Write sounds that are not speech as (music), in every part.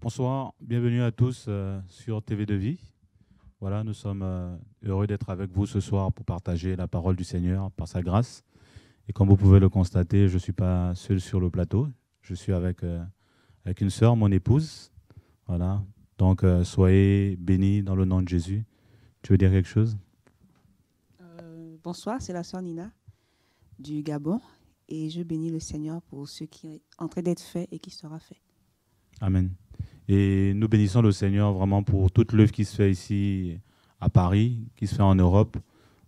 Bonsoir, bienvenue à tous euh, sur TV de Vie. Voilà, nous sommes euh, heureux d'être avec vous ce soir pour partager la parole du Seigneur par sa grâce. Et comme vous pouvez le constater, je ne suis pas seul sur le plateau. Je suis avec, euh, avec une soeur, mon épouse. Voilà. Donc, soyez bénis dans le nom de Jésus. Tu veux dire quelque chose euh, Bonsoir, c'est la soeur Nina du Gabon et je bénis le Seigneur pour ce qui est en train d'être fait et qui sera fait. Amen. Et nous bénissons le Seigneur vraiment pour toute l'œuvre qui se fait ici à Paris, qui se fait en Europe,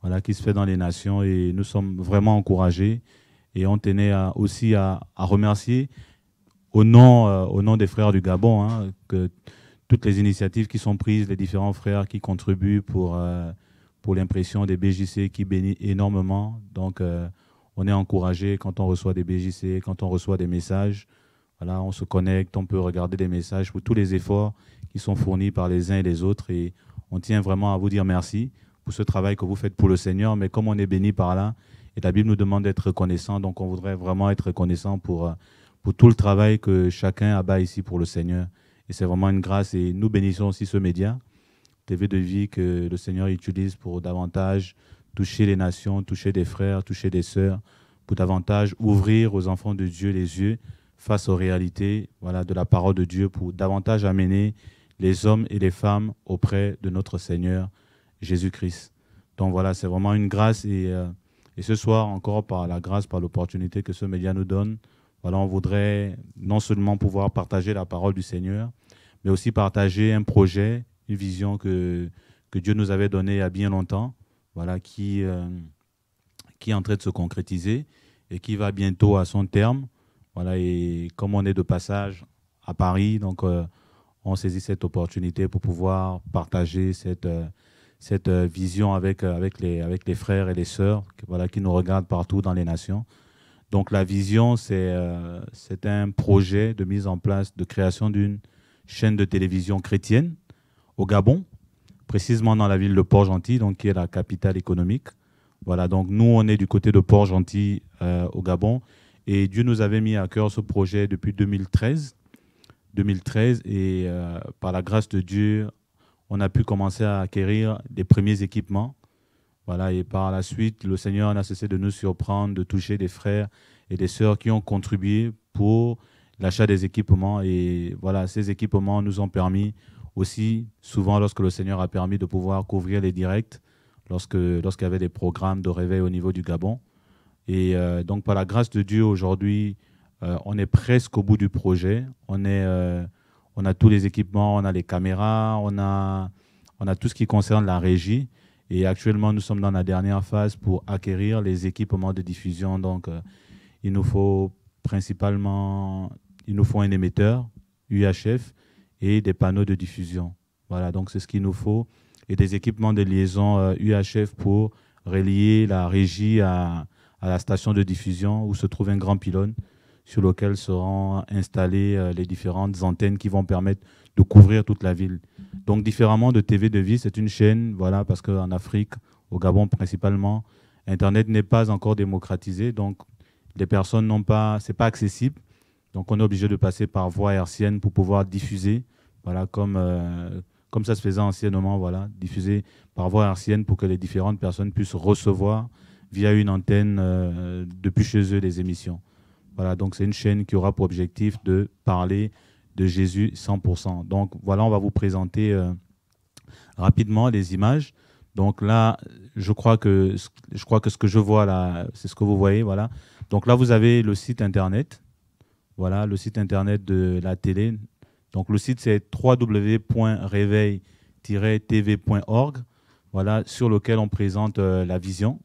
voilà, qui se fait dans les nations. Et nous sommes vraiment encouragés. Et on tenait aussi à, remercier au nom, euh, au nom des frères du Gabon, hein, que toutes les initiatives qui sont prises, les différents frères qui contribuent pour, euh, pour l'impression des BJC qui bénit énormément. Donc, euh, on est encouragé quand on reçoit des BJC, quand on reçoit des messages. Voilà, on se connecte, on peut regarder les messages pour tous les efforts qui sont fournis par les uns et les autres. Et on tient vraiment à vous dire merci pour ce travail que vous faites pour le Seigneur. Mais comme on est béni par là, et la Bible nous demande d'être reconnaissant, donc on voudrait vraiment être reconnaissant pour, euh, pour tout le travail que chacun abat ici pour le Seigneur. Et c'est vraiment une grâce et nous bénissons aussi ce média, TV de vie, que le Seigneur utilise pour davantage toucher les nations, toucher des frères, toucher des sœurs, pour davantage ouvrir aux enfants de Dieu les yeux face aux réalités voilà, de la parole de Dieu, pour davantage amener les hommes et les femmes auprès de notre Seigneur Jésus-Christ. Donc voilà, c'est vraiment une grâce et, euh, et ce soir, encore par la grâce, par l'opportunité que ce média nous donne, voilà, on voudrait non seulement pouvoir partager la parole du Seigneur, mais aussi partager un projet, une vision que, que Dieu nous avait donnée il y a bien longtemps, voilà, qui, euh, qui est en train de se concrétiser et qui va bientôt à son terme. Voilà, et comme on est de passage à Paris, donc euh, on saisit cette opportunité pour pouvoir partager cette, euh, cette vision avec, avec, les, avec les frères et les sœurs voilà, qui nous regardent partout dans les nations. Donc la vision, c'est c'est un projet de mise en place, de création d'une chaîne de télévision chrétienne au Gabon, précisément dans la ville de Port-Gentil, donc qui est la capitale économique. Voilà, donc nous, on est du côté de Port-Gentil euh, au Gabon. Et Dieu nous avait mis à cœur ce projet depuis 2013. 2013 et euh, par la grâce de Dieu, on a pu commencer à acquérir les premiers équipements. Voilà, et par la suite, le Seigneur n'a cessé de nous surprendre, de toucher des frères et des sœurs qui ont contribué pour l'achat des équipements. Et voilà, ces équipements nous ont permis aussi, souvent lorsque le Seigneur a permis de pouvoir couvrir les directs, lorsqu'il y avait des programmes de réveil au niveau du Gabon. Et euh, donc, par la grâce de Dieu, aujourd'hui, euh, on est presque au bout du projet. On, est, euh, on a tous les équipements, on a les caméras, on a, on a tout ce qui concerne la régie. Et actuellement, nous sommes dans la dernière phase pour acquérir les équipements de diffusion. Donc, il nous faut principalement il nous faut un émetteur, UHF, et des panneaux de diffusion. Voilà, donc c'est ce qu'il nous faut. Et des équipements de liaison UHF pour relier la régie à, la station de diffusion où se trouve un grand pylône sur lequel seront installées euh, les différentes antennes qui vont permettre de couvrir toute la ville. Donc différemment de TV de Vie, c'est une chaîne, voilà, parce qu'en Afrique, au Gabon principalement, Internet n'est pas encore démocratisé, donc les personnes n'ont pas, c'est pas accessible. Donc on est obligé de passer par voie hertzienne pour pouvoir diffuser, voilà, comme, euh, comme ça se faisait anciennement, voilà, diffuser par voie hertzienne pour que les différentes personnes puissent recevoir via une antenne euh, depuis chez eux les émissions. Voilà, donc c'est une chaîne qui aura pour objectif de parler de Jésus 100%. Donc voilà, on va vous présenter euh, rapidement les images. Donc là, je crois que, je crois que ce que je vois là, c'est ce que vous voyez. Voilà. Donc là, vous avez le site internet voilà le site internet de la télé. Donc le site c'est wwwreveil tvorg Voilà sur lequel on présente euh, la vision.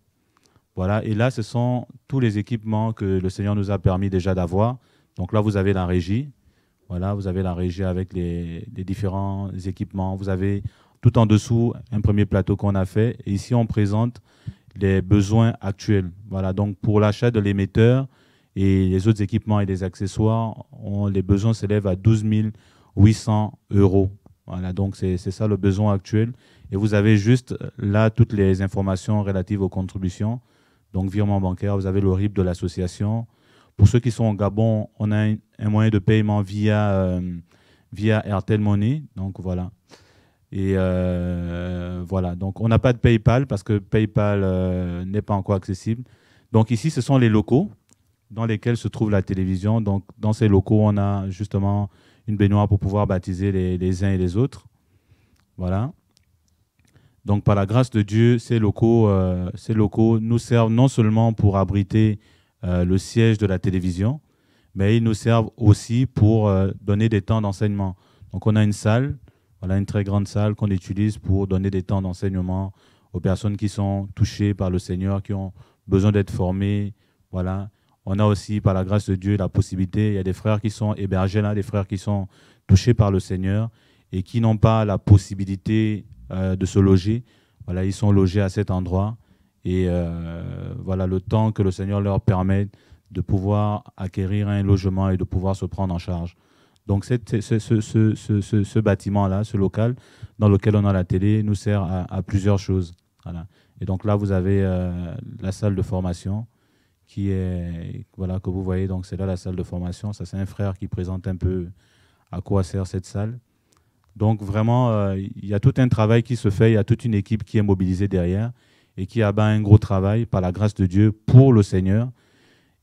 Voilà et là ce sont tous les équipements que le Seigneur nous a permis déjà d'avoir. Donc là vous avez la régie. Voilà, vous avez la régie avec les, les différents équipements. Vous avez tout en dessous un premier plateau qu'on a fait. Et ici, on présente les besoins actuels. Voilà, donc pour l'achat de l'émetteur, et les autres équipements et les accessoires, les besoins s'élèvent à 12 800 euros. Voilà, donc c'est ça le besoin actuel. Et vous avez juste euh, là toutes les informations relatives aux contributions. Donc virement bancaire, vous avez le RIB de l'association. Pour ceux qui sont au Gabon, on a un, moyen de paiement via, euh, via Airtel Money. Donc voilà. Et euh, voilà, donc on n'a pas de PayPal parce que PayPal n'est pas encore accessible. Donc ici, ce sont les locaux dans lesquels se trouve la télévision. Donc, dans ces locaux, on a justement une baignoire pour pouvoir baptiser les, les uns et les autres. Voilà. Donc, par la grâce de Dieu, ces locaux, euh, ces locaux nous servent non seulement pour abriter euh, le siège de la télévision, mais ils nous servent aussi pour euh, donner des temps d'enseignement. Donc, on a une salle, voilà une très grande salle qu'on utilise pour donner des temps d'enseignement aux personnes qui sont touchées par le Seigneur, qui ont besoin d'être formées, voilà, on a aussi, par la grâce de Dieu, la possibilité, il y a des frères qui sont hébergés là, des frères qui sont touchés par le Seigneur et qui n'ont pas la possibilité euh, de se loger. Voilà, ils sont logés à cet endroit. Et euh, voilà, le temps que le Seigneur leur permet de pouvoir acquérir un logement et de pouvoir se prendre en charge. Donc ce, bâtiment-là, ce local dans lequel on a la télé, nous sert à, plusieurs choses. Et donc là, vous avez euh, la salle de formation, qui est, voilà, que vous voyez. Donc, c'est là la salle de formation. Ça, c'est un frère qui présente un peu à quoi sert cette salle. Donc, vraiment, euh, il y a tout un travail qui se fait. Il y a toute une équipe qui est mobilisée derrière et qui abat un gros travail par la grâce de Dieu pour le Seigneur.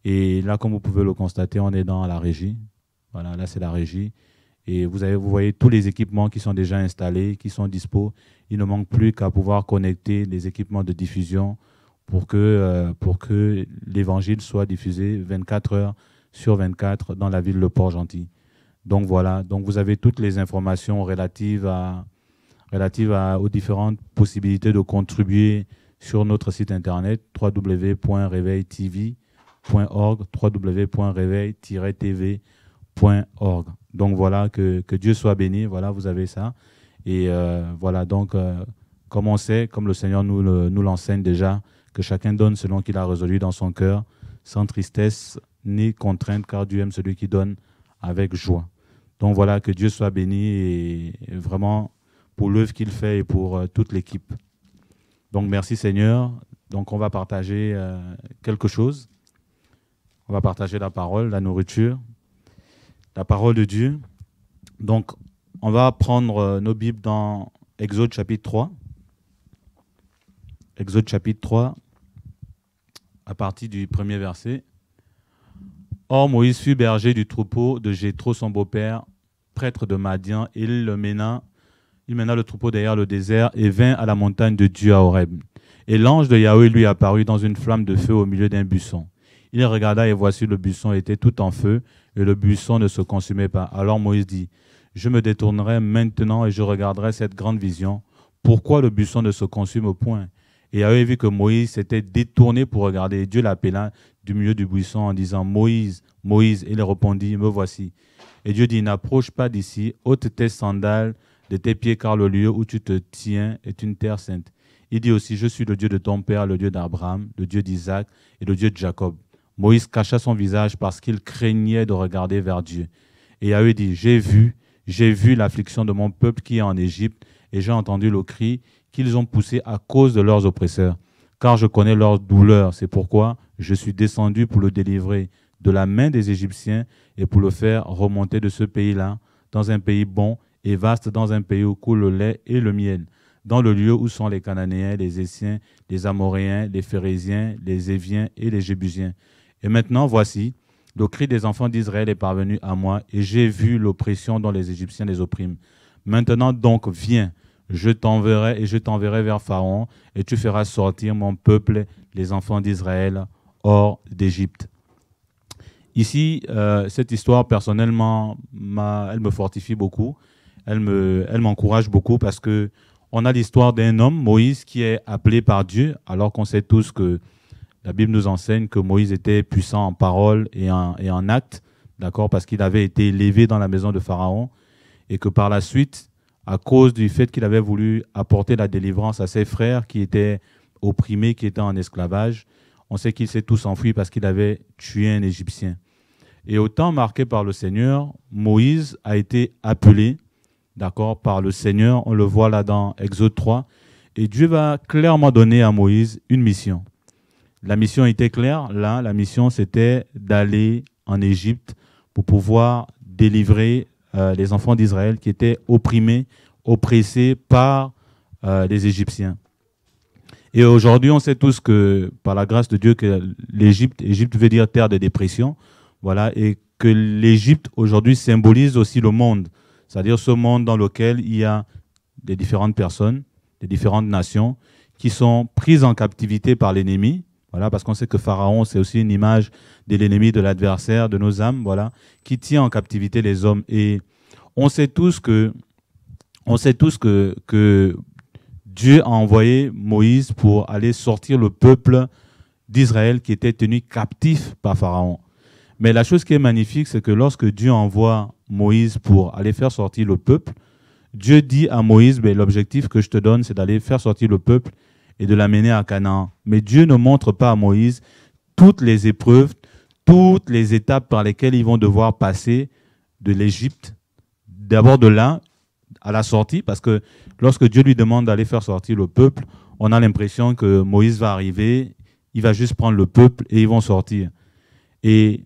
Et là, comme vous pouvez le constater, on est dans la régie. Voilà, là, c'est la régie. Et vous, avez, vous voyez tous les équipements qui sont déjà installés, qui sont dispo. Il ne manque plus qu'à pouvoir connecter les équipements de diffusion, pour que, euh, pour que l'évangile soit diffusé 24 heures sur 24 dans la ville de Port-Gentil. Donc voilà, donc vous avez toutes les informations relatives, à, relatives à, aux différentes possibilités de contribuer sur notre site internet www.reveiltv.org wwwreveil tvorg Donc voilà, que, que, Dieu soit béni, voilà, vous avez ça. Et euh, voilà, donc, euh, comme on sait, comme le Seigneur nous l'enseigne déjà, que chacun donne selon qu'il a résolu dans son cœur, sans tristesse ni contrainte, car Dieu aime celui qui donne avec joie. Donc voilà, que Dieu soit béni et vraiment pour l'œuvre qu'il fait et pour euh, toute l'équipe. Donc merci Seigneur. Donc on va partager euh, quelque chose. On va partager la parole, la nourriture, la parole de Dieu. Donc on va prendre euh, nos Bibles dans Exode chapitre 3. Exode chapitre 3, à partir du premier verset. Or Moïse fut berger du troupeau de Jéthro, son beau-père, prêtre de Madian, et il le mena, il mena le troupeau derrière le désert et vint à la montagne de Dieu à Horeb. Et l'ange de Yahweh lui apparut dans une flamme de feu au milieu d'un buisson. Il regarda et voici le buisson était tout en feu et le buisson ne se consumait pas. Alors Moïse dit, je me détournerai maintenant et je regarderai cette grande vision. Pourquoi le buisson ne se consume au point et avait vu que Moïse s'était détourné pour regarder. Dieu l'appela du milieu du buisson en disant Moïse, Moïse. Il répondit Me voici. Et Dieu dit N'approche pas d'ici, ôte tes sandales de tes pieds, car le lieu où tu te tiens est une terre sainte. Il dit aussi Je suis le Dieu de ton père, le Dieu d'Abraham, le Dieu d'Isaac et le Dieu de Jacob. Moïse cacha son visage parce qu'il craignait de regarder vers Dieu. Et Yahweh dit J'ai vu, j'ai vu l'affliction de mon peuple qui est en Égypte, et j'ai entendu le cri qu'ils ont poussé à cause de leurs oppresseurs. Car je connais leur douleur, c'est pourquoi je suis descendu pour le délivrer de la main des Égyptiens et pour le faire remonter de ce pays-là, dans un pays bon et vaste, dans un pays où coule le lait et le miel, dans le lieu où sont les Cananéens, les Essiens, les Amoréens, les Phérésiens, les Éviens et les Jébusiens. Et maintenant, voici, le cri des enfants d'Israël est parvenu à moi, et j'ai vu l'oppression dont les Égyptiens les oppriment. Maintenant donc, viens, je t'enverrai et je t'enverrai vers Pharaon, et tu feras sortir mon peuple, les enfants d'Israël, hors d'Égypte. Ici, euh, cette histoire, personnellement, elle me fortifie beaucoup, elle m'encourage me, elle beaucoup parce que on a l'histoire d'un homme, Moïse, qui est appelé par Dieu, alors qu'on sait tous que la Bible nous enseigne que Moïse était puissant en parole et en, et en acte, d'accord, parce qu'il avait été élevé dans la maison de Pharaon, et que par la suite, à cause du fait qu'il avait voulu apporter la délivrance à ses frères qui étaient opprimés, qui étaient en esclavage. On sait qu'il s'est tous enfui parce qu'il avait tué un Égyptien. Et au temps marqué par le Seigneur, Moïse a été appelé, d'accord, par le Seigneur. On le voit là dans Exode 3. Et Dieu va clairement donner à Moïse une mission. La mission était claire. Là, la mission, c'était d'aller en Égypte pour pouvoir délivrer euh, les enfants d'Israël qui étaient opprimés, oppressés par euh, les Égyptiens. Et aujourd'hui, on sait tous que, par la grâce de Dieu, que l'Égypte, Égypte veut dire terre de dépression, voilà, et que l'Égypte aujourd'hui symbolise aussi le monde, c'est-à-dire ce monde dans lequel il y a des différentes personnes, des différentes nations qui sont prises en captivité par l'ennemi, parce qu'on sait que Pharaon, c'est aussi une image de l'ennemi, de l'adversaire, de nos âmes, voilà, qui tient en captivité les hommes. Et on sait tous que, on sait tous que, que Dieu a envoyé Moïse pour aller sortir le peuple d'Israël qui était tenu captif par Pharaon. Mais la chose qui est magnifique, c'est que lorsque Dieu envoie Moïse pour aller faire sortir le peuple, Dieu dit à Moïse, l'objectif que je te donne, c'est d'aller faire sortir le peuple et de l'amener à Canaan. Mais Dieu ne montre pas à Moïse toutes les épreuves, toutes les étapes par lesquelles ils vont devoir passer de l'Égypte, d'abord de là à la sortie, parce que lorsque Dieu lui demande d'aller faire sortir le peuple, on a l'impression que Moïse va arriver, il va juste prendre le peuple et ils vont sortir. Et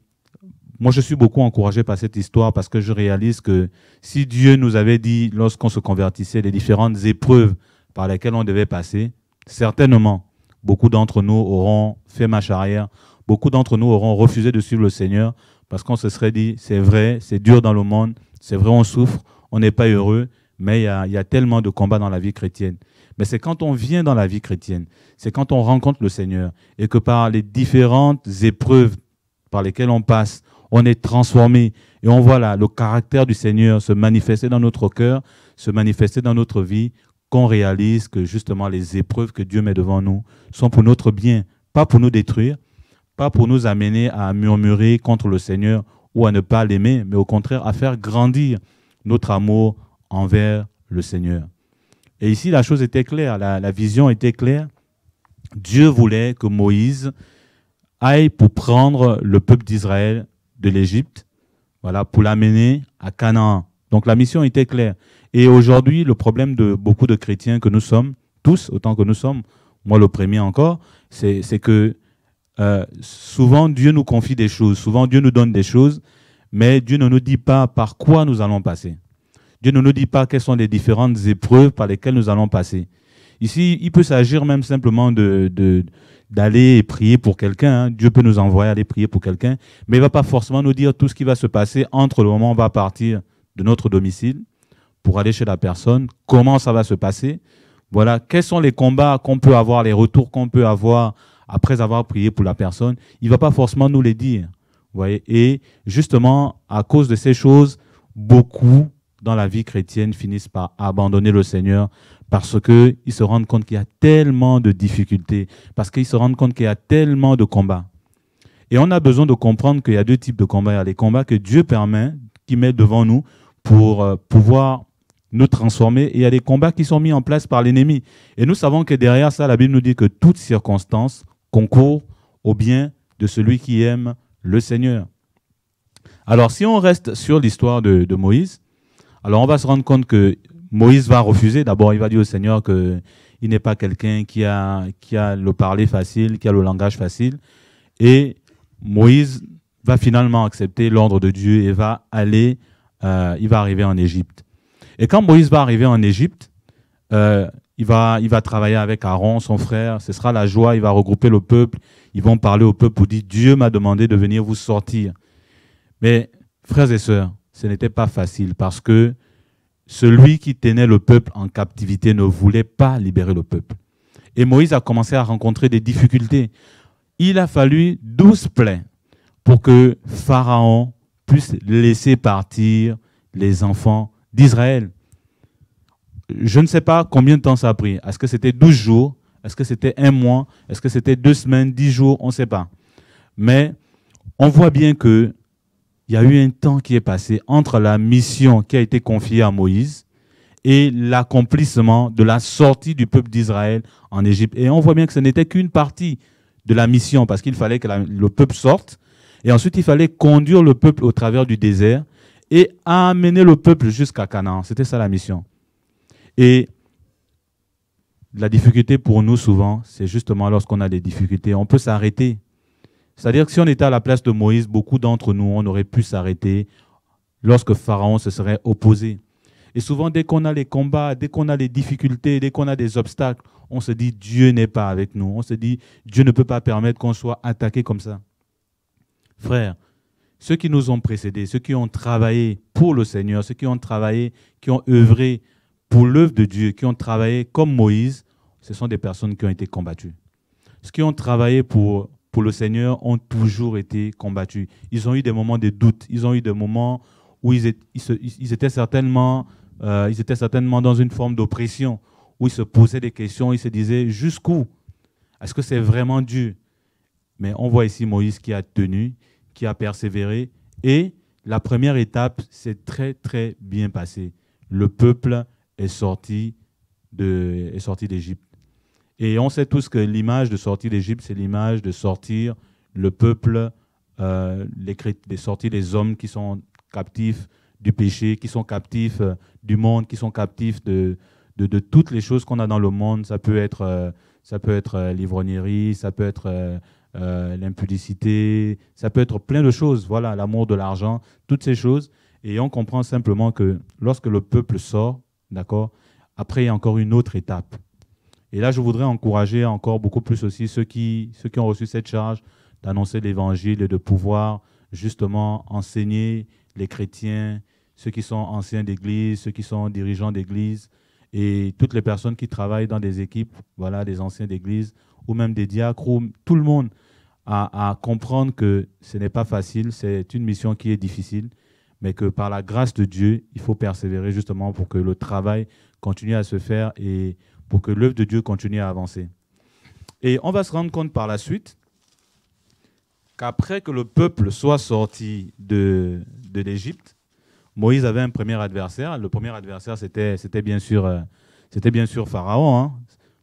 moi, je suis beaucoup encouragé par cette histoire parce que je réalise que si Dieu nous avait dit, lorsqu'on se convertissait, les différentes épreuves par lesquelles on devait passer, Certainement, beaucoup d'entre nous auront fait marche arrière, beaucoup d'entre nous auront refusé de suivre le Seigneur parce qu'on se serait dit, c'est vrai, c'est dur dans le monde, c'est vrai, on souffre, on n'est pas heureux, mais il y, a, tellement de combats dans la vie chrétienne. Mais c'est quand on vient dans la vie chrétienne, c'est quand on rencontre le Seigneur et que par les différentes épreuves par lesquelles on passe, on est transformé et on voit le caractère du Seigneur se manifester dans notre cœur, se manifester dans notre vie, qu'on réalise que justement les épreuves que Dieu met devant nous sont pour notre bien, pas pour nous détruire, pas pour nous amener à murmurer contre le Seigneur ou à ne pas l'aimer, mais au contraire à faire grandir notre amour envers le Seigneur. Et ici, la chose était claire, la, vision était claire. Dieu voulait que Moïse aille pour prendre le peuple d'Israël de l'Égypte, voilà, pour l'amener à Canaan. Donc la mission était claire. Et aujourd'hui, le problème de beaucoup de chrétiens que nous sommes, tous autant que nous sommes, moi le premier encore, c'est que euh, souvent Dieu nous confie des choses, souvent Dieu nous donne des choses, mais Dieu ne nous dit pas par quoi nous allons passer. Dieu ne nous dit pas quelles sont les différentes épreuves par lesquelles nous allons passer. Ici, il peut s'agir même simplement d'aller de, prier pour quelqu'un. Hein. Dieu peut nous envoyer aller prier pour quelqu'un, mais il ne va pas forcément nous dire tout ce qui va se passer entre le moment où on va partir de notre domicile pour aller chez la personne, comment ça va se passer. Voilà, quels sont les combats qu'on peut avoir, les retours qu'on peut avoir après avoir prié pour la personne. Il va pas forcément nous les dire. Et justement, à cause de ces choses, beaucoup dans la vie chrétienne finissent par abandonner le Seigneur parce que ils se rendent compte qu'il y a tellement de difficultés, parce qu'ils se rendent compte qu'il y a tellement de combats. Et on a besoin de comprendre qu'il y a deux types de combats. Il y a les combats que Dieu permet, qui met devant nous pour euh, pouvoir nous transformer. Et il y a des combats qui sont mis en place par l'ennemi. Et nous savons que derrière ça, la Bible nous dit que toute circonstance concourt au bien de celui qui aime le Seigneur. Alors si on reste sur l'histoire de, Moïse, alors on va se rendre compte que Moïse va refuser. D'abord, il va dire au Seigneur que il n'est pas quelqu'un qui a, qui a le parler facile, qui a le langage facile. Et Moïse va finalement accepter l'ordre de Dieu et va aller euh, il va arriver en Égypte. Et quand Moïse va arriver en Égypte, euh, il, va, il va travailler avec Aaron, son frère, ce sera la joie, il va regrouper le peuple, ils vont parler au peuple pour dire, Dieu m'a demandé de venir vous sortir. Mais frères et sœurs, ce n'était pas facile parce que celui qui tenait le peuple en captivité ne voulait pas libérer le peuple. Et Moïse a commencé à rencontrer des difficultés. Il a fallu douze plaies pour que Pharaon laisser partir les enfants d'Israël. Je ne sais pas combien de temps ça a pris. Est-ce que c'était 12 jours Est-ce que c'était un mois Est-ce que c'était deux semaines, dix jours On ne sait pas. Mais on voit bien que il y a eu un temps qui est passé entre la mission qui a été confiée à Moïse et l'accomplissement de la sortie du peuple d'Israël en Égypte. Et on voit bien que ce n'était qu'une partie de la mission, parce qu'il fallait que le peuple sorte, et ensuite, il fallait conduire le peuple au travers du désert et amener le peuple jusqu'à Canaan. C'était ça la mission. Et la difficulté pour nous, souvent, c'est justement lorsqu'on a des difficultés. On peut s'arrêter. C'est-à-dire que si on était à la place de Moïse, beaucoup d'entre nous, on aurait pu s'arrêter lorsque Pharaon se serait opposé. Et souvent, dès qu'on a les combats, dès qu'on a les difficultés, dès qu'on a des obstacles, on se dit Dieu n'est pas avec nous. On se dit Dieu ne peut pas permettre qu'on soit attaqué comme ça. Frères, ceux qui nous ont précédés, ceux qui ont travaillé pour le Seigneur, ceux qui ont travaillé, qui ont œuvré pour l'œuvre de Dieu, qui ont travaillé comme Moïse, ce sont des personnes qui ont été combattues. Ceux qui ont travaillé pour, pour le Seigneur ont toujours été combattus. Ils ont eu des moments de doute, ils ont eu des moments où ils, étaient, étaient certainement, euh, ils étaient certainement dans une forme d'oppression, où ils se posaient des questions, ils se disaient jusqu'où Est-ce que c'est vraiment Dieu Mais on voit ici Moïse qui a tenu, qui a persévéré. Et la première étape s'est très, très bien passée. Le peuple est sorti de, d'Égypte. Et on sait tous que l'image de sortie d'Égypte, c'est l'image de sortir le peuple, euh, les, les des hommes qui sont captifs du péché, qui sont captifs euh, du monde, qui sont captifs de, de, toutes les choses qu'on a dans le monde. Ça peut être, euh, ça peut être euh, l'ivrognerie, ça peut être euh, l'impudicité, ça peut être plein de choses, voilà, l'amour de l'argent, toutes ces choses. Et on comprend simplement que lorsque le peuple sort, d'accord, après il y a encore une autre étape. Et là, je voudrais encourager encore beaucoup plus aussi ceux qui, ceux qui ont reçu cette charge d'annoncer l'évangile et de pouvoir justement enseigner les chrétiens, ceux qui sont anciens d'église, ceux qui sont dirigeants d'église et toutes les personnes qui travaillent dans des équipes, voilà, des anciens d'église ou même des diacres, tout le monde, à, comprendre que ce n'est pas facile, c'est une mission qui est difficile, mais que par la grâce de Dieu, il faut persévérer justement pour que le travail continue à se faire et pour que l'œuvre de Dieu continue à avancer. Et on va se rendre compte par la suite qu'après que le peuple soit sorti de, de l'Égypte, Moïse avait un premier adversaire. Le premier adversaire, c'était, bien, sûr, euh, bien sûr Pharaon. Hein.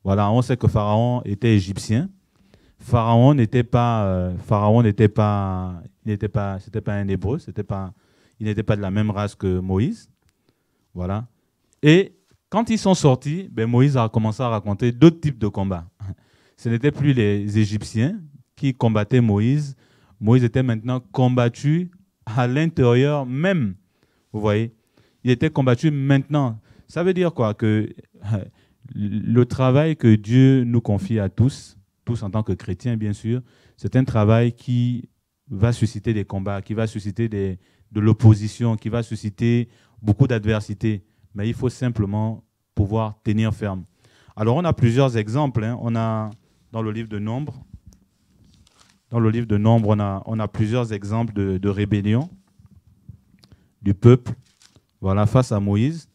Voilà, on sait que Pharaon était égyptien. Pharaon n'était pas euh, Pharaon n'était pas n'était pas c'était pas un hébreu, c'était pas il n'était pas de la même race que Moïse. Voilà. Et quand ils sont sortis, ben Moïse a commencé à raconter d'autres types de combats. (laughs) Ce n'étaient plus les Égyptiens qui combattaient Moïse. Moïse était maintenant combattu à l'intérieur même. Vous voyez, il était combattu maintenant. Ça veut dire quoi que (laughs) le travail que Dieu nous confie à tous, tous en tant que chrétiens, bien sûr, c'est un travail qui va susciter des combats, qui va susciter de l'opposition, qui va susciter beaucoup d'adversité. Mais il faut simplement pouvoir tenir ferme. Alors on a plusieurs exemples. Hein. On a dans le livre de Nombre, dans le livre de Nombre, on a, on a plusieurs exemples de, rébellion du peuple. Voilà face à Moïse.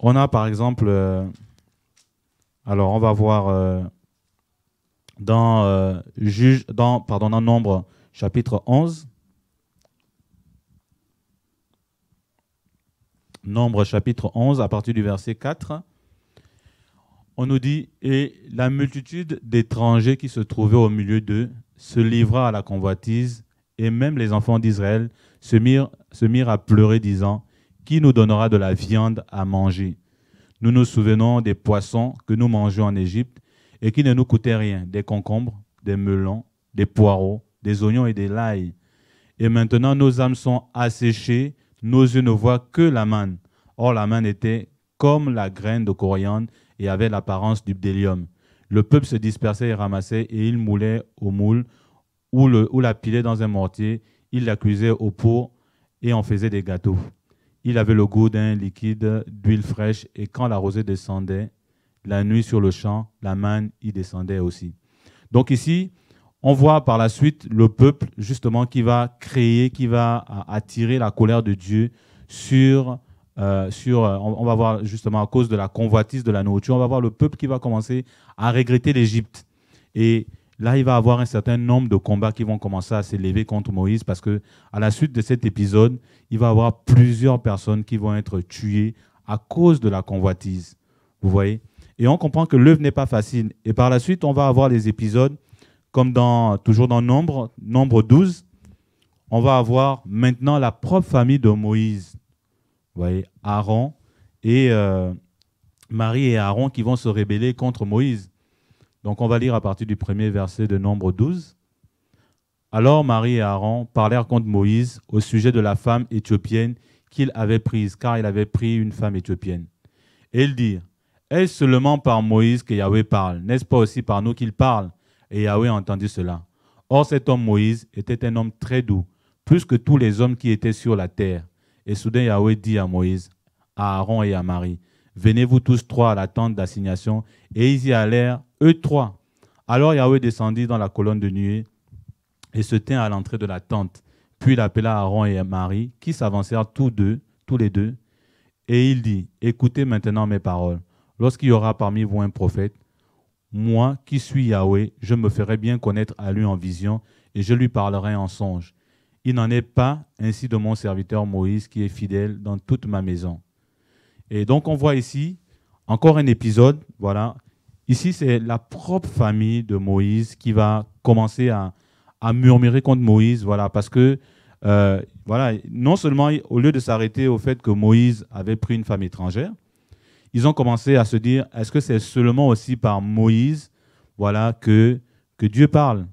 On a par exemple euh, alors, on va voir euh, dans, euh, dans, pardon, Nombre, chapitre 11. Nombre, chapitre 11, à partir du verset 4. On nous dit Et la multitude d'étrangers qui se trouvaient au milieu d'eux se livra à la convoitise, et même les enfants d'Israël se mirent, se mirent à pleurer, disant Qui nous donnera de la viande à manger nous nous souvenons des poissons que nous mangeons en Égypte et qui ne nous coûtaient rien, des concombres, des melons, des poireaux, des oignons et des l'ail. Et maintenant nos âmes sont asséchées, nos yeux ne voient que la manne. Or la manne était comme la graine de coriandre et avait l'apparence du bdélium. Le peuple se dispersait et ramassait, et il moulait au moule ou, la pilait dans un mortier. Il l'accusait au pot et en faisait des gâteaux. Il avait le goût d'un liquide d'huile fraîche et quand la rosée descendait, la nuit sur le champ, la manne y descendait aussi. Donc ici, on voit par la suite le peuple justement qui va créer, qui va attirer la colère de Dieu sur, euh, sur euh, on, on, va voir justement à cause de la convoitise de la nourriture, on va voir le peuple qui va commencer à regretter l'Égypte. Et Là, il va avoir un certain nombre de combats qui vont commencer à s'élever contre Moïse parce que à la suite de cet épisode, il va y avoir plusieurs personnes qui vont être tuées à cause de la convoitise. Vous voyez Et on comprend que l'œuvre n'est pas facile. Et par la suite, on va avoir les épisodes comme dans toujours dans Nombre, Nombre 12, on va avoir maintenant la propre famille de Moïse. Vous voyez, Aaron et euh, Marie et Aaron qui vont se rébeller contre Moïse. Donc on va lire à partir du premier verset de Nombre 12. Alors Marie et Aaron parlèrent contre Moïse au sujet de la femme éthiopienne qu'il avait prise, car il avait pris une femme éthiopienne. Et ils dirent, est-ce seulement par Moïse que Yahweh parle N'est-ce pas aussi par nous qu'il parle Et Yahweh entendit cela. Or cet homme Moïse était un homme très doux, plus que tous les hommes qui étaient sur la terre. Et soudain Yahweh dit à Moïse, à Aaron et à Marie, Venez vous tous trois à la tente d'assignation. Et ils y allèrent, eux trois. Alors Yahweh descendit dans la colonne de nuée et se tint à l'entrée de la tente. Puis il appela Aaron et Marie, qui s'avancèrent tous deux, tous les deux, et il dit, écoutez maintenant mes paroles. Lorsqu'il y aura parmi vous un prophète, moi qui suis Yahweh, je me ferai bien connaître à lui en vision, et je lui parlerai en songe. Il n'en est pas ainsi de mon serviteur Moïse qui est fidèle dans toute ma maison. Et donc, on voit ici encore un épisode. Voilà. Ici, c'est la propre famille de Moïse qui va commencer à, murmurer contre Moïse. Voilà, parce que, euh, voilà, non seulement au lieu de s'arrêter au fait que Moïse avait pris une femme étrangère, ils ont commencé à se dire est-ce que c'est seulement aussi par Moïse voilà, que, que Dieu parle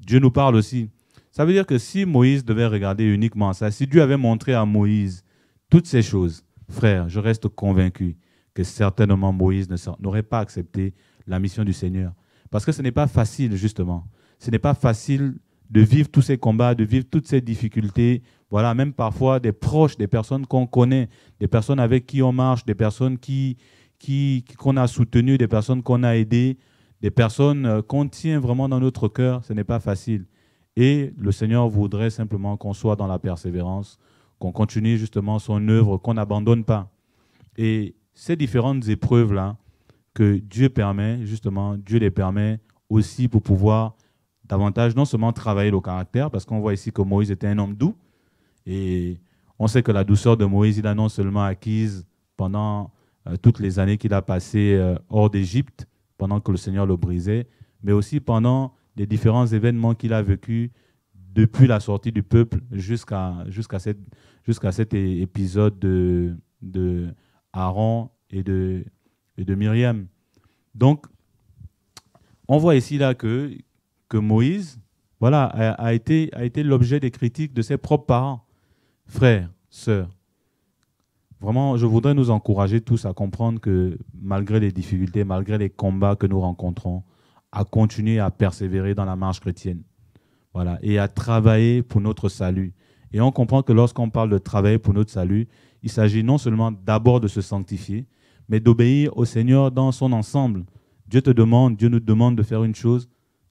Dieu nous parle aussi. Ça veut dire que si Moïse devait regarder uniquement ça, si Dieu avait montré à Moïse toutes ces choses, Frère, je reste convaincu que certainement Moïse n'aurait pas accepté la mission du Seigneur. Parce que ce n'est pas facile, justement. Ce n'est pas facile de vivre tous ces combats, de vivre toutes ces difficultés. Voilà, même parfois des proches, des personnes qu'on connaît, des personnes avec qui on marche, des personnes qui qu'on a soutenues, des personnes qu'on a aidées, des personnes euh, qu'on tient vraiment dans notre cœur. Ce n'est pas facile. Et le Seigneur voudrait simplement qu'on soit dans la persévérance, qu'on continue justement son œuvre, qu'on n'abandonne pas. Et ces différentes épreuves-là que Dieu permet, justement, Dieu les permet aussi pour pouvoir davantage non seulement travailler le caractère, parce qu'on voit ici que Moïse était un homme doux, et on sait que la douceur de Moïse, il a non seulement acquise pendant euh, toutes les années qu'il a passées euh, hors d'Égypte, pendant que le Seigneur le brisait, mais aussi pendant les différents événements qu'il a vécus depuis la sortie du peuple jusqu'à jusqu'à jusqu'à cet épisode de, Aaron et de, de Myriam. Donc, on voit ici là que, que Moïse voilà, a, été, a été l'objet des critiques de ses propres parents, frères, sœurs. Vraiment, je voudrais nous encourager tous à comprendre que malgré les difficultés, malgré les combats que nous rencontrons, à continuer à persévérer dans la marche chrétienne. Voilà, et à travailler pour notre salut. Et on comprend que lorsqu'on parle de travailler pour notre salut, il s'agit non seulement d'abord de se sanctifier, mais d'obéir au Seigneur dans son ensemble. Dieu te demande, Dieu nous demande de faire une chose,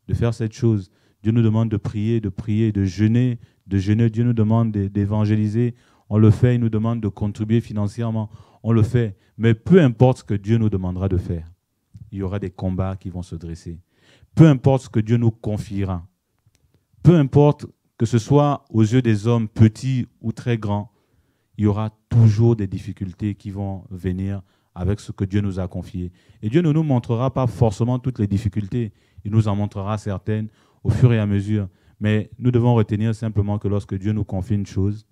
de faire cette chose. Dieu nous demande de prier, de prier, de jeûner, de jeûner. Dieu nous demande d'évangéliser. On le fait, il nous demande de contribuer financièrement. On le fait. Mais peu importe ce que Dieu nous demandera de faire, il y aura des combats qui vont se dresser. Peu importe ce que Dieu nous confiera, peu importe que ce soit aux yeux des hommes petits ou très grands, il y aura toujours des difficultés qui vont venir avec ce que Dieu nous a confié. Et Dieu ne nous montrera pas forcément toutes les difficultés, il nous en montrera certaines au fur et à mesure. Mais nous devons retenir simplement que lorsque Dieu nous confie une chose,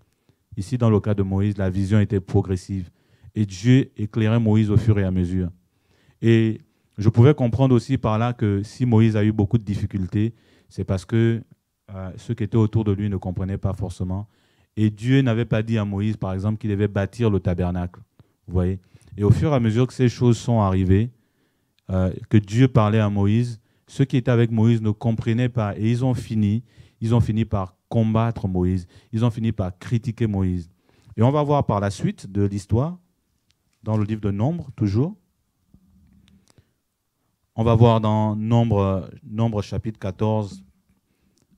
ici dans le cas de Moïse, la vision était progressive. Et Dieu éclairait Moïse au fur et à mesure. Et je pouvais comprendre aussi par là que si Moïse a eu beaucoup de difficultés, c'est parce que euh, ceux qui étaient autour de lui ne comprenaient pas forcément. Et Dieu n'avait pas dit à Moïse, par exemple, qu'il devait bâtir le tabernacle. Vous voyez Et au fur et à mesure que ces choses sont arrivées, euh, que Dieu parlait à Moïse, ceux qui étaient avec Moïse ne comprenaient pas. Et ils ont fini, ils ont fini par combattre Moïse. Ils ont fini par critiquer Moïse. Et on va voir par la suite de l'histoire, dans le livre de Nombre, toujours. On va voir dans Nombre, Nombre chapitre 14,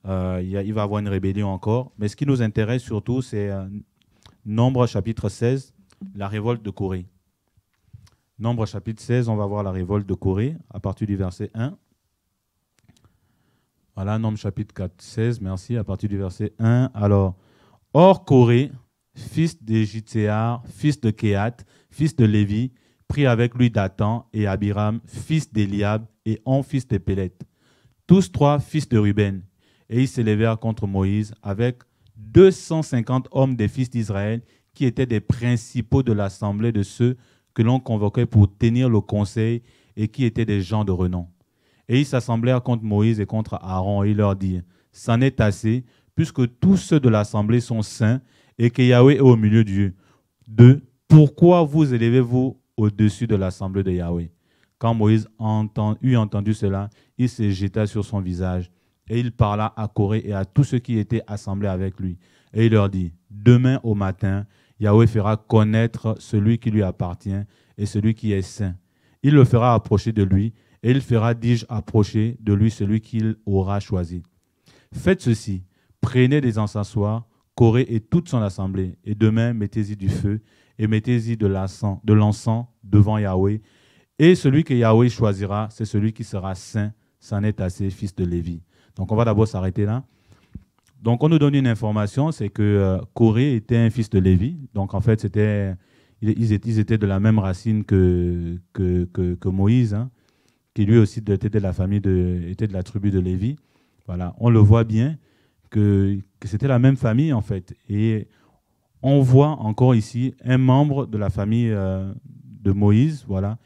euh, il, va avoir une rébellion encore. Mais ce qui nous intéresse surtout, c'est euh, Nombre chapitre 16, la révolte de Corée. Nombre chapitre 16, on va voir la révolte de Corée à partir du verset 1. Voilà, Nombre chapitre 4, 16, merci, à partir du verset 1. Alors, Or Corée, fils d'Égyptéar, fils de Kéat, fils de Lévi, prit avec lui Dathan et Abiram, fils d'Eliab, et On, fils de péleth tous trois fils de Ruben, et ils s'élevèrent contre Moïse avec 250 hommes des fils d'Israël qui étaient des principaux de l'assemblée de ceux que l'on convoquait pour tenir le conseil et qui étaient des gens de renom. Et ils s'assemblèrent contre Moïse et contre Aaron et ils leur dirent, C'en est assez, puisque tous ceux de l'assemblée sont saints et que Yahweh est au milieu de Dieu. Deux, pourquoi vous élevez-vous au-dessus de l'assemblée de Yahweh Quand Moïse eut entendu cela, il se jeta sur son visage et il parla à Corée et à tous ceux qui étaient assemblés avec lui. Et il leur dit, demain au matin, Yahweh fera connaître celui qui lui appartient et celui qui est saint. Il le fera approcher de lui, et il fera, dis-je, approcher de lui celui qu'il aura choisi. Faites ceci, prenez des encensoirs, Corée et toute son assemblée, et demain mettez-y du feu, et mettez-y de l'encens de devant Yahweh, et celui que Yahweh choisira, c'est celui qui sera saint, c'en est assez, fils de Lévi. Donc on va d'abord s'arrêter là. Donc on nous donne une information, c'est que euh, Corée était un fils de Lévi. Donc en fait, c'était, ils, étaient de la même racine que, que, Moïse, hein, qui lui aussi était de la famille de, était de la tribu de Lévi. Voilà, on le voit bien que, c'était la même famille en fait. Et on voit encore ici un membre de la famille euh, de Moïse, voilà,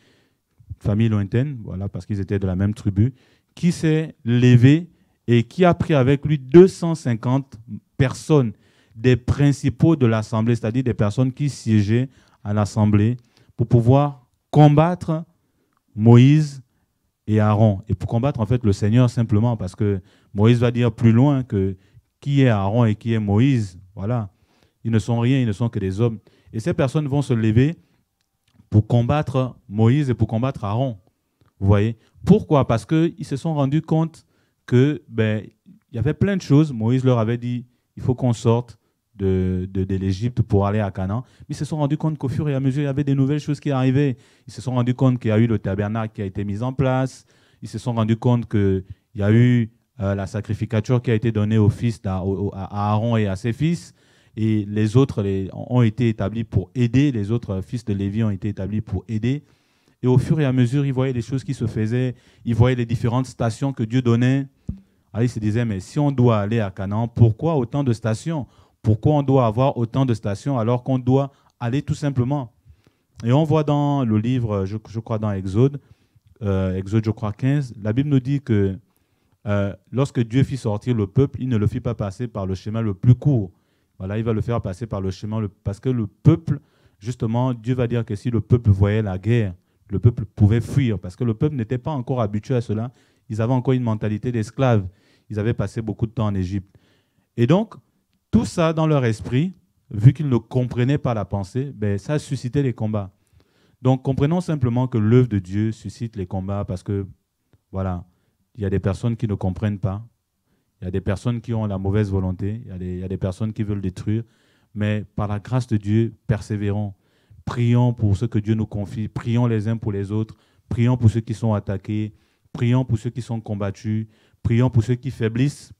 famille lointaine, voilà, parce qu'ils étaient de la même tribu, qui s'est levé et qui a pris avec lui 250 personnes des principaux de l'Assemblée, c'est-à-dire des personnes qui siégeaient à l'Assemblée, pour pouvoir combattre Moïse et Aaron, et pour combattre en fait le Seigneur simplement, parce que Moïse va dire plus loin que qui est Aaron et qui est Moïse. Voilà, ils ne sont rien, ils ne sont que des hommes. Et ces personnes vont se lever pour combattre Moïse et pour combattre Aaron. Vous voyez Pourquoi Parce qu'ils se sont rendus compte que ben il y avait plein de choses. Moïse leur avait dit il faut qu'on sorte de, de, l'Égypte pour aller à Canaan. Mais ils se sont rendus compte qu'au fur et à mesure, il y avait des nouvelles choses qui arrivaient. Ils se sont rendus compte qu'il y a eu le tabernacle qui a été mis en place. Ils se sont rendus compte qu'il y a eu euh, la sacrificature qui a été donnée aux fils à, Aaron et à ses fils. Et les autres les, ont été établis pour aider. Les autres fils de Lévi ont été établis pour aider. Et au fur et à mesure, il voyait les choses qui se faisaient, il voyait les différentes stations que Dieu donnait. Alors il se disait, mais si on doit aller à Canaan, pourquoi autant de stations Pourquoi on doit avoir autant de stations alors qu'on doit aller tout simplement Et on voit dans le livre, je, crois dans Exode, euh, Exode je crois 15, la Bible nous dit que euh, lorsque Dieu fit sortir le peuple, il ne le fit pas passer par le chemin le plus court. Voilà, il va le faire passer par le chemin le, parce que le peuple, justement, Dieu va dire que si le peuple voyait la guerre, le peuple pouvait fuir, parce que le peuple n'était pas encore habitué à cela. Ils avaient encore une mentalité d'esclave. Ils avaient passé beaucoup de temps en Égypte. Et donc, tout ça dans leur esprit, vu qu'ils ne comprenaient pas la pensée, ben, ça suscitait les combats. Donc, comprenons simplement que l'œuvre de Dieu suscite les combats parce que, voilà, il y a des personnes qui ne comprennent pas, il y a des personnes qui ont la mauvaise volonté, il y, il y a des personnes qui veulent détruire, mais par la grâce de Dieu, persévérons. Prions pour ce que Dieu nous confie, prions les uns pour les autres, prions pour ceux qui sont attaqués, prions pour ceux qui sont combattus, prions pour ceux qui faiblissent.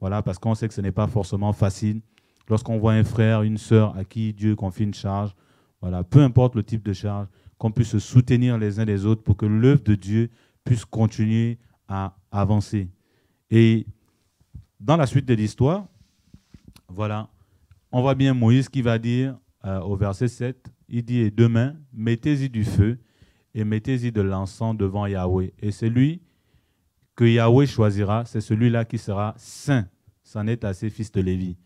Voilà, parce qu'on sait que ce n'est pas forcément facile. Lorsqu'on voit un frère, une sœur à qui Dieu confie une charge, voilà, peu importe le type de charge, qu'on puisse soutenir les uns les autres pour que l'œuvre de Dieu puisse continuer à avancer. Et dans la suite de l'histoire, voilà, on voit bien Moïse qui va dire euh, au verset 7, il dit, et demain, mettez-y du feu et mettez-y de l'encens devant Yahweh. Et celui que Yahweh choisira, c'est celui-là qui sera saint. C'en est assez fils de Lévi.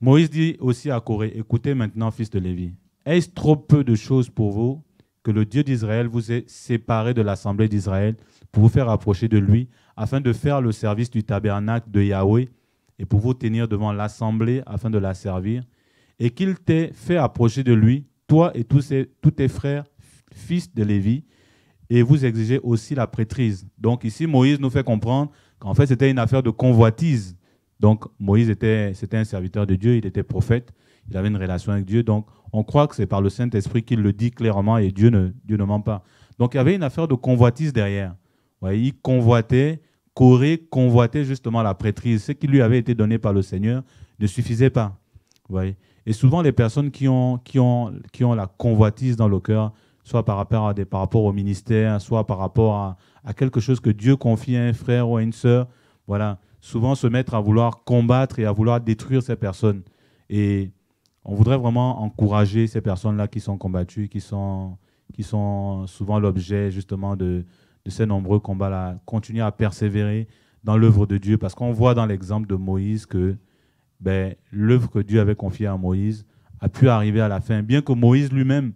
Moïse dit aussi à Corée, écoutez maintenant, fils de Lévi, est-ce trop peu de choses pour vous que le Dieu d'Israël vous ait séparé de l'assemblée d'Israël pour vous faire approcher de lui, afin de faire le service du tabernacle de Yahweh et pour vous tenir devant l'assemblée afin de la servir et qu'il t'ait fait approcher de lui, toi et tous, tous tes frères, fils de Lévi, et vous exigez aussi la prêtrise. Donc ici, Moïse nous fait comprendre qu'en fait, c'était une affaire de convoitise. Donc Moïse était, c'était un serviteur de Dieu, il était prophète, il avait une relation avec Dieu. Donc on croit que c'est par le Saint-Esprit qu'il le dit clairement et Dieu ne, Dieu ne ment pas. Donc il y avait une affaire de convoitise derrière. voyez il convoitait, Corée convoitait justement la prêtrise. Ce qui lui avait été donné par le Seigneur ne suffisait pas. Vous voyez et souvent, les personnes qui ont, qui ont, qui ont la convoitise dans le cœur, soit par rapport, à des, par au ministère, soit par rapport à, quelque chose que Dieu confie à un frère ou à une sœur, voilà, souvent se mettre à vouloir combattre et à vouloir détruire ces personnes. Et on voudrait vraiment encourager ces personnes-là qui sont combattues, qui sont, qui sont souvent l'objet justement de, de, ces nombreux combats-là, continuer à persévérer dans l'œuvre de Dieu, parce qu'on voit dans l'exemple de Moïse que ben, l'œuvre que Dieu avait confiée à Moïse a pu arriver à la fin, bien que Moïse lui-même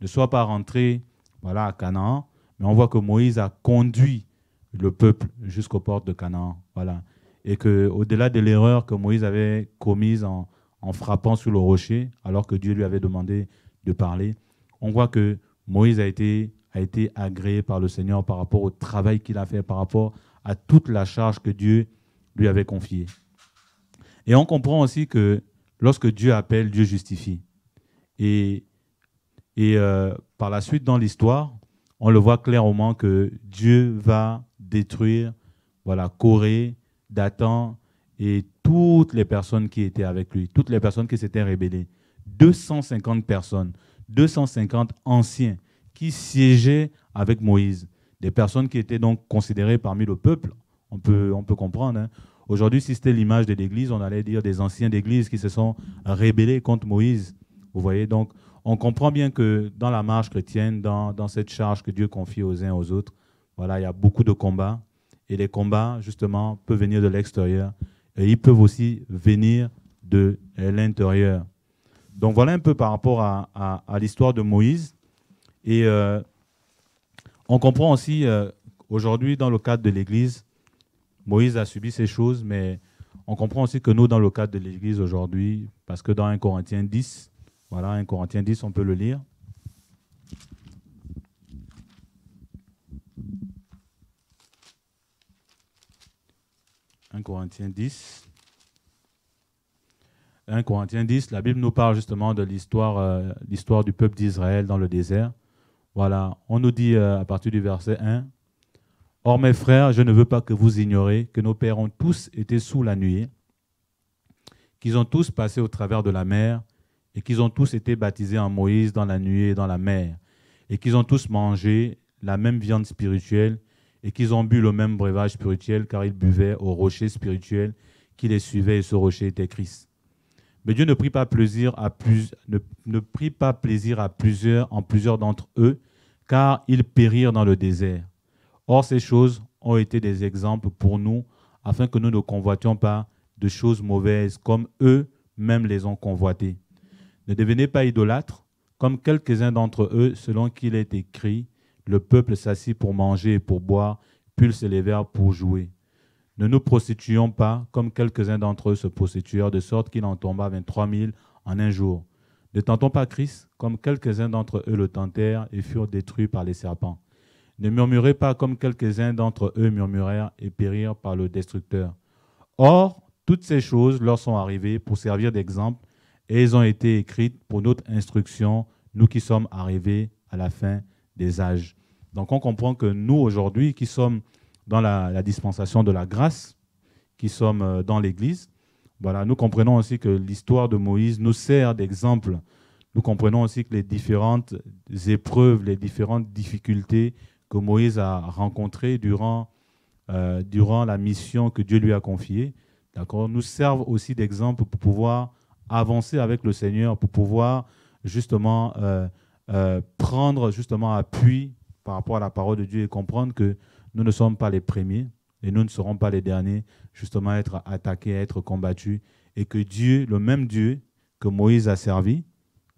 ne soit pas rentré voilà, à Canaan, mais on voit que Moïse a conduit le peuple jusqu'aux portes de Canaan. Voilà. Et qu'au-delà de l'erreur que Moïse avait commise en, frappant sur le rocher, alors que Dieu lui avait demandé de parler, on voit que Moïse a été, a été agréé par le Seigneur par rapport au travail qu'il a fait, par rapport à toute la charge que Dieu lui avait confiée. Et on comprend aussi que lorsque Dieu appelle, Dieu justifie. Et, et euh, par la suite, dans l'histoire, on le voit clairement que Dieu va détruire voilà, Corée, Dathan et toutes les personnes qui étaient avec lui, toutes les personnes qui s'étaient rébellées. 250 personnes, 250 anciens qui siégeaient avec Moïse, des personnes qui étaient donc considérées parmi le peuple, on peut, on peut comprendre, hein, Aujourd'hui, si c'était l'image de l'Église, on allait dire des anciens d'Église qui se sont rébellés contre Moïse. Vous voyez, donc on comprend bien que dans la marche chrétienne, dans, cette charge que Dieu confie aux uns aux autres, voilà, il y a beaucoup de combats. Et les combats, justement, peuvent venir de l'extérieur. Et ils peuvent aussi venir de l'intérieur. Donc voilà un peu par rapport à, l'histoire de Moïse. Et euh, on comprend aussi euh, aujourd'hui dans le cadre de l'Église Moïse a subi ces choses, mais on comprend aussi que nous, dans le cadre de l'Église aujourd'hui, parce que dans 1 Corinthiens 10, voilà, 1 Corinthiens 10, on peut le lire. « 1 Corinthiens 10. 1 Corinthiens 10, la Bible nous parle justement de euh, l'histoire, du peuple d'Israël dans le désert. Voilà, on nous dit euh, à partir du verset 1, Or, mes frères, je ne veux pas que vous ignorez que nos pères ont tous été sous la nuée, qu'ils ont tous passé au travers de la mer, et qu'ils ont tous été baptisés en Moïse dans la nuée et dans la mer, et qu'ils ont tous mangé la même viande spirituelle, et qu'ils ont bu le même breuvage spirituel, car ils buvaient au rocher spirituel qui les suivait, et ce rocher était Christ. Mais Dieu ne prit pas plaisir à, ne prit pas plaisir à plusieurs en plusieurs d'entre eux, car ils périrent dans le désert. Or, ces choses ont été des exemples pour nous, afin que nous ne convoitions pas de choses mauvaises comme eux-mêmes les ont convoitées. Ne devenez pas idolâtres, comme quelques-uns d'entre eux, selon qu'il est écrit, le peuple s'assit pour manger et pour boire, pulse les verres pour jouer. Ne nous prostituions pas, comme quelques-uns d'entre eux se prostituèrent, de sorte qu'il en tomba 23 000 en un jour. Ne tentons pas Christ, comme quelques-uns d'entre eux le tentèrent et furent détruits par les serpents. Ne murmurez pas comme quelques-uns d'entre eux murmurèrent et périrent par le destructeur. Or, toutes ces choses leur sont arrivées pour servir d'exemple et elles ont été écrites pour notre instruction, nous qui sommes arrivés à la fin des âges. Donc on comprend que nous, aujourd'hui, qui sommes dans la, dispensation de la grâce, qui sommes euh, dans l'Église, voilà, nous comprenons aussi que l'histoire de Moïse nous sert d'exemple. Nous comprenons aussi que les différentes épreuves, les différentes difficultés que Moïse a rencontré durant, euh, durant la mission que Dieu lui a confiée, d'accord, nous servent aussi d'exemple pour pouvoir avancer avec le Seigneur, pour pouvoir justement euh, euh, prendre justement appui par rapport à la parole de Dieu et comprendre que nous ne sommes pas les premiers et nous ne serons pas les derniers justement à être attaqués, à être combattus et que Dieu, le même Dieu que Moïse a servi,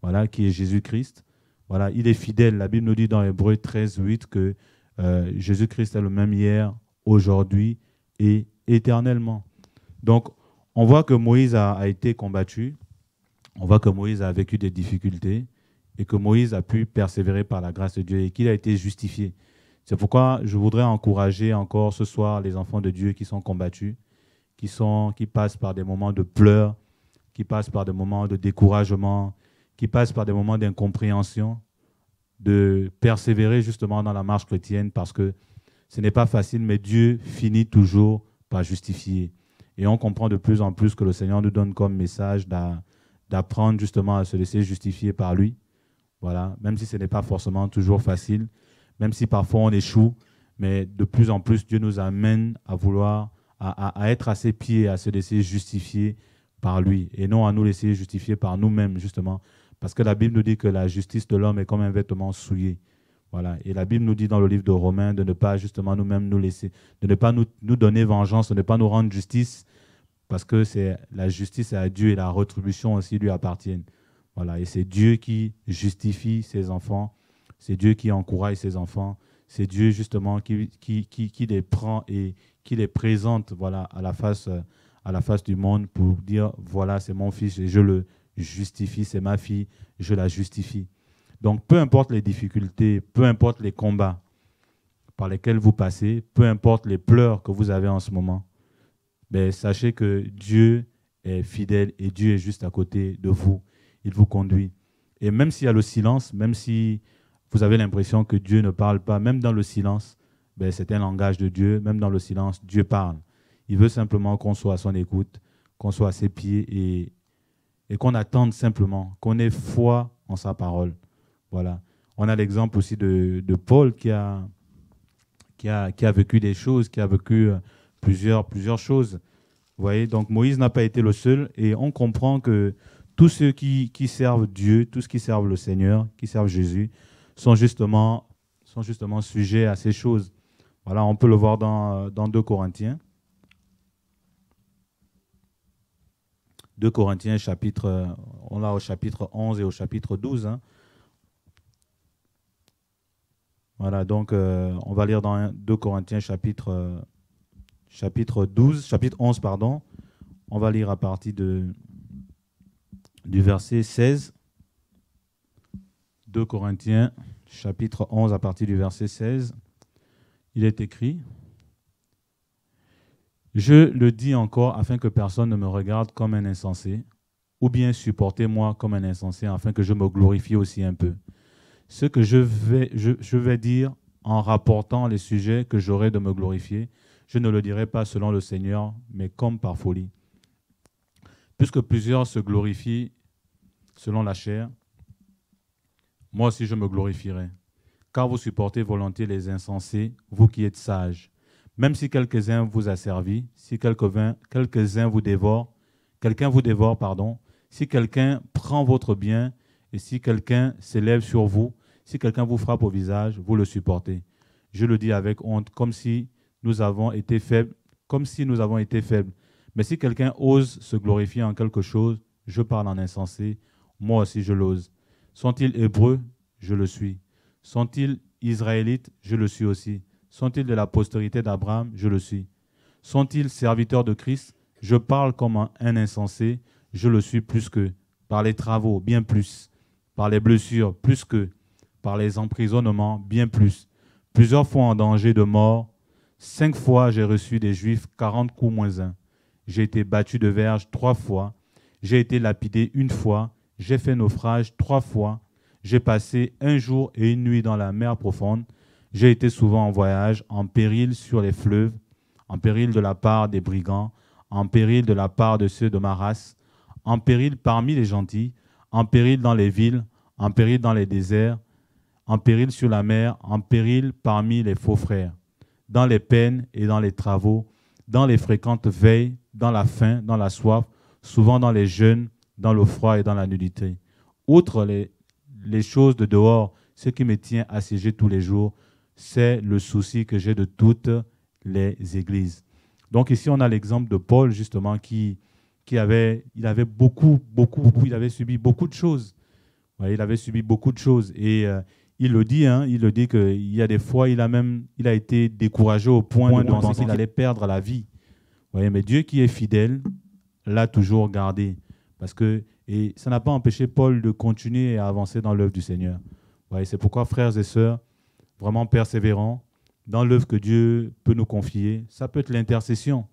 voilà, qui est Jésus-Christ, voilà, il est fidèle. La Bible nous dit dans Hébreu 13, 8 que euh, Jésus-Christ est le même hier, aujourd'hui et éternellement. Donc, on voit que Moïse a, été combattu, on voit que Moïse a vécu des difficultés et que Moïse a pu persévérer par la grâce de Dieu et qu'il a été justifié. C'est pourquoi je voudrais encourager encore ce soir les enfants de Dieu qui sont combattus, qui, sont, qui passent par des moments de pleurs, qui passent par des moments de découragement, qui passent par des moments d'incompréhension, de persévérer justement dans la marche chrétienne parce que ce n'est pas facile, mais Dieu finit toujours par justifier. Et on comprend de plus en plus que le Seigneur nous donne comme message d'apprendre justement à se laisser justifier par lui. Voilà, même si ce n'est pas forcément toujours facile, même si parfois on échoue, mais de plus en plus Dieu nous amène à vouloir, à, à être à ses pieds, à se laisser justifier par lui, et non à nous laisser justifier par nous-mêmes, justement, parce que la Bible nous dit que la justice de l'homme est comme un vêtement souillé. Voilà. Et la Bible nous dit dans le livre de Romains de ne pas justement nous-mêmes nous laisser, de ne pas nous, donner vengeance, de ne pas nous rendre justice, parce que c'est la justice à Dieu et la retribution aussi lui appartiennent. Voilà. Et c'est Dieu qui justifie ses enfants, c'est Dieu qui encourage ses enfants, c'est Dieu justement qui, qui, qui, qui, les prend et qui les présente voilà, à, la face, à la face du monde pour dire voilà, c'est mon fils et je le, justifie, c'est ma fille, je la justifie. Donc peu importe les difficultés, peu importe les combats par lesquels vous passez, peu importe les pleurs que vous avez en ce moment, ben, sachez que Dieu est fidèle et Dieu est juste à côté de vous. Il vous conduit. Et même s'il y a le silence, même si vous avez l'impression que Dieu ne parle pas, même dans le silence, ben, c'est un langage de Dieu, même dans le silence, Dieu parle. Il veut simplement qu'on soit à son écoute, qu'on soit à ses pieds et et qu'on attende simplement, qu'on ait foi en sa parole. Voilà. On a l'exemple aussi de, Paul qui a, qui, a, qui a vécu des choses, qui a vécu euh, plusieurs, plusieurs choses. Vous voyez, donc Moïse n'a pas été le seul et on comprend que tous ceux qui, qui servent Dieu, tous ceux qui servent le Seigneur, qui servent Jésus, sont justement, sont justement sujets à ces choses. Voilà, on peut le voir dans, dans 2 Corinthiens. 2 Corinthiens, chapitre, on l'a au chapitre 11 et au chapitre 12. Hein. Voilà, donc euh, on va lire dans 2 Corinthiens, chapitre, euh, chapitre 12, chapitre 11, pardon. On va lire à partir de, du verset 16. 2 Corinthiens, chapitre 11, à partir du verset 16. Il est écrit, je le dis encore afin que personne ne me regarde comme un insensé, ou bien supportez-moi comme un insensé afin que je me glorifie aussi un peu. Ce que je vais, je, vais dire en rapportant les sujets que j'aurai de me glorifier, je ne le dirai pas selon le Seigneur, mais comme par folie. Puisque plusieurs se glorifient selon la chair, moi aussi je me glorifierai. Car vous supportez volontiers les insensés, vous qui êtes sages. Même si quelques-uns vous servi, si quelques-uns quelques vous dévorent, quelqu'un vous dévore, pardon, si quelqu'un prend votre bien et si quelqu'un s'élève sur vous, si quelqu'un vous frappe au visage, vous le supportez. Je le dis avec honte, comme si nous avons été faibles, comme si nous avons été faibles. Mais si quelqu'un ose se glorifier en quelque chose, je parle en insensé, moi aussi je l'ose. Sont-ils hébreux Je le suis. Sont-ils israélites Je le suis aussi. Sont-ils de la postérité d'Abraham Je le suis. Sont-ils serviteurs de Christ Je parle comme un insensé. Je le suis plus que Par les travaux, bien plus. Par les blessures, plus que Par les emprisonnements, bien plus. Plusieurs fois en danger de mort. Cinq fois j'ai reçu des Juifs quarante coups moins un. J'ai été battu de verge trois fois. J'ai été lapidé une fois. J'ai fait naufrage trois fois. J'ai passé un jour et une nuit dans la mer profonde. J'ai été souvent en voyage, en péril sur les fleuves, en péril de la part des brigands, en péril de la part de ceux de ma race, en péril parmi les gentils, en péril dans les villes, en péril dans les déserts, en péril sur la mer, en péril parmi les faux frères, dans les peines et dans les travaux, dans les fréquentes veilles, dans la faim, dans la soif, souvent dans les jeûnes, dans le froid et dans la nudité. Outre les, les choses de dehors, ce qui me tient assiégé tous les jours, c'est le souci que j'ai de toutes les églises. Donc ici, on a l'exemple de Paul, justement, qui, qui avait, il avait beaucoup, beaucoup, beaucoup, il avait subi beaucoup de choses. il avait subi beaucoup de choses. Et euh, il le dit, hein, il le dit qu'il y a des fois, il a même il a été découragé au point, de, penser qu'il allait perdre la vie. voyez mais Dieu qui est fidèle l'a toujours gardé. Parce que, et ça n'a pas empêché Paul de continuer à avancer dans l'œuvre du Seigneur. Ouais, c'est pourquoi, frères et sœurs, vraiment persévérant dans l'œuvre que Dieu peut nous confier. Ça peut être l'intercession.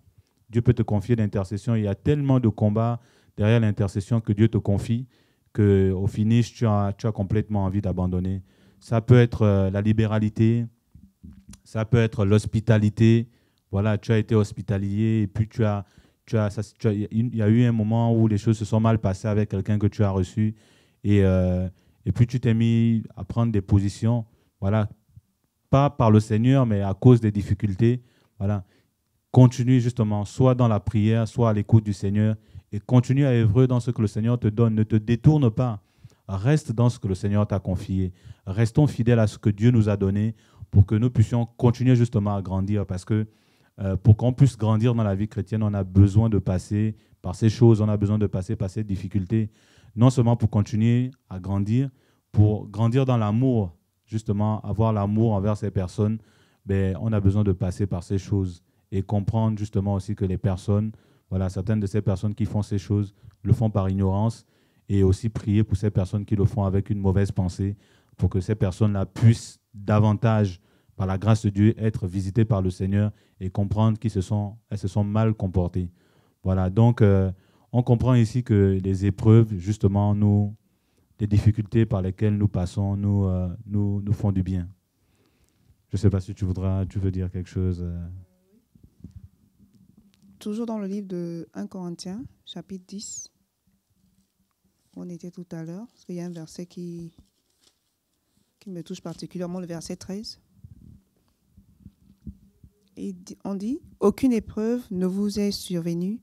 Dieu peut te confier l'intercession. Il y a tellement de combats derrière l'intercession que Dieu te confie qu'au au finish, tu as, tu complètement envie d'abandonner. Ça peut être euh, la libéralité, ça peut être l'hospitalité. Voilà, tu as été hospitalier et puis tu as, tu as, il y a eu un moment où les choses se sont mal passées avec quelqu'un que tu as reçu et, euh, et puis tu t'es mis à prendre des positions. Voilà, pas par le Seigneur, mais à cause des difficultés. Voilà. Continue justement, soit dans la prière, soit à l'écoute du Seigneur, et continue à œuvrer dans ce que le Seigneur te donne. Ne te détourne pas. Reste dans ce que le Seigneur t'a confié. Restons fidèles à ce que Dieu nous a donné pour que nous puissions continuer justement à grandir. Parce que euh, pour qu'on puisse grandir dans la vie chrétienne, on a besoin de passer par ces choses, on a besoin de passer par ces difficultés. Non seulement pour continuer à grandir, pour grandir dans l'amour justement avoir l'amour envers ces personnes, ben, on a besoin de passer par ces choses et comprendre justement aussi que les personnes, voilà, certaines de ces personnes qui font ces choses le font par ignorance et aussi prier pour ces personnes qui le font avec une mauvaise pensée pour que ces personnes-là puissent davantage, par la grâce de Dieu, être visitées par le Seigneur et comprendre qu'elles se sont, se sont mal comportées. Voilà, donc euh, on comprend ici que les épreuves, justement, nous, les difficultés par lesquelles nous passons nous, euh, nous, nous font du bien. Je ne sais pas si tu voudras, tu veux dire quelque chose. Euh. Toujours dans le livre de 1 Corinthiens, chapitre 10, où on était tout à l'heure, il y a un verset qui, qui me touche particulièrement, le verset 13. Et on dit, aucune épreuve ne vous est survenue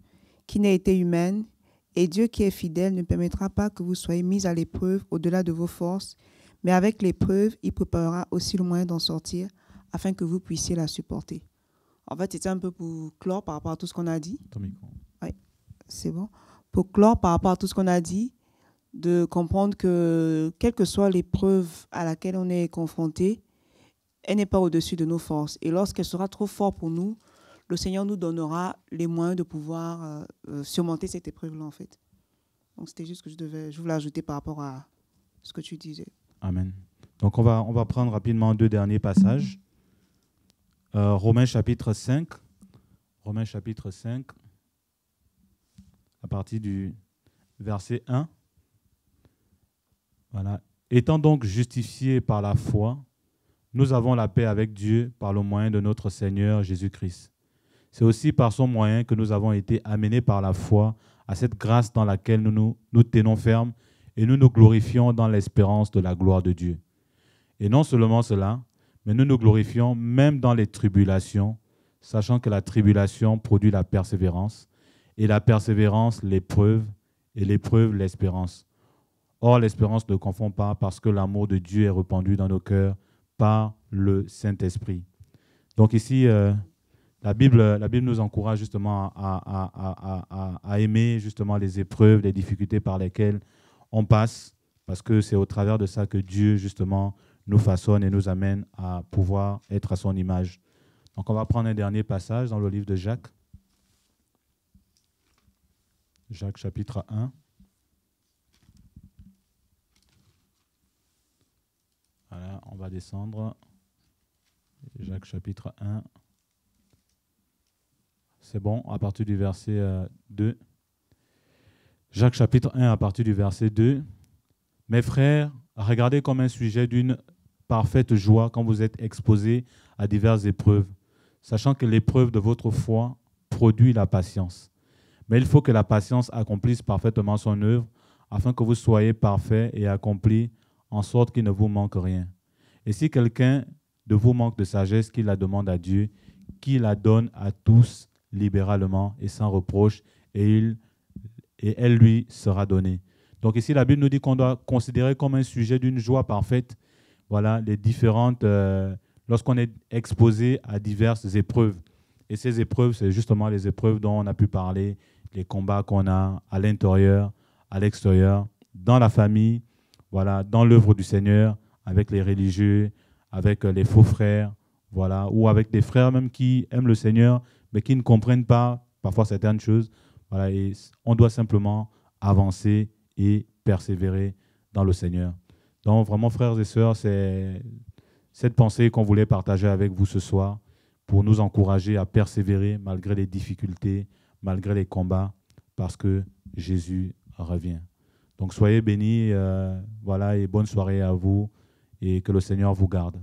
qui n'ait été humaine et Dieu qui est fidèle ne permettra pas que vous soyez mis à l'épreuve au-delà de vos forces, mais avec l'épreuve, il préparera aussi le moyen d'en sortir afin que vous puissiez la supporter. En fait, c'était un peu pour clore par rapport à tout ce qu'on a dit. Ton Oui, c'est bon. Pour clore par rapport à tout ce qu'on a dit, de comprendre que quelle que soit l'épreuve à laquelle on est confronté, elle n'est pas au-dessus de nos forces. Et lorsqu'elle sera trop forte pour nous, le Seigneur nous donnera les moyens de pouvoir euh, euh, surmonter cette épreuve-là, en fait. Donc, c'était juste que je devais, je voulais ajouter par rapport à ce que tu disais. Amen. Donc, on va, on va prendre rapidement deux derniers passages. Euh, Romains chapitre 5. Romains chapitre 5, à partir du verset 1. Voilà. Étant donc justifiés par la foi, nous avons la paix avec Dieu par le moyen de notre Seigneur Jésus-Christ, c'est aussi par son moyen que nous avons été amenés par la foi à cette grâce dans laquelle nous nous, tenons ferme et nous nous glorifions dans l'espérance de la gloire de Dieu. Et non seulement cela, mais nous nous glorifions même dans les tribulations, sachant que la tribulation produit la persévérance, et la persévérance l'épreuve, et l'épreuve l'espérance. Or, l'espérance ne confond pas parce que l'amour de Dieu est répandu dans nos cœurs par le Saint-Esprit. Donc ici, euh, la Bible, la Bible nous encourage justement à, aimer justement les épreuves, les difficultés par lesquelles on passe, parce que c'est au travers de ça que Dieu justement nous façonne et nous amène à pouvoir être à son image. Donc on va prendre un dernier passage dans le livre de Jacques. Jacques chapitre 1. Voilà, on va descendre. Jacques chapitre 1. C'est bon, à partir du verset 2. Euh, Jacques chapitre 1 à partir du verset 2. Mes frères, regardez comme un sujet d'une parfaite joie quand vous êtes exposés à diverses épreuves, sachant que l'épreuve de votre foi produit la patience. Mais il faut que la patience accomplisse parfaitement son œuvre, afin que vous soyez parfaits et accomplis, en sorte qu'il ne vous manque rien. Et si quelqu'un de vous manque de sagesse, qu'il la demande à Dieu, qui la donne à tous libéralement et sans reproche, et, il, et elle lui sera donnée. Donc ici, la Bible nous dit qu'on doit considérer comme un sujet d'une joie parfaite, voilà, les différentes, euh, lorsqu'on est exposé à diverses épreuves. Et ces épreuves, c'est justement les épreuves dont on a pu parler, les combats qu'on a à l'intérieur, à l'extérieur, dans la famille, voilà, dans l'œuvre du Seigneur, avec les religieux, avec euh, les faux frères, voilà, ou avec des frères même qui aiment le Seigneur, mais qui ne comprennent pas parfois certaines choses. Voilà, on doit simplement avancer et persévérer dans le Seigneur. Donc vraiment, frères et sœurs, c'est cette pensée qu'on voulait partager avec vous ce soir pour nous encourager à persévérer malgré les difficultés, malgré les combats, parce que Jésus revient. Donc soyez bénis, euh, voilà, et bonne soirée à vous, et que le Seigneur vous garde.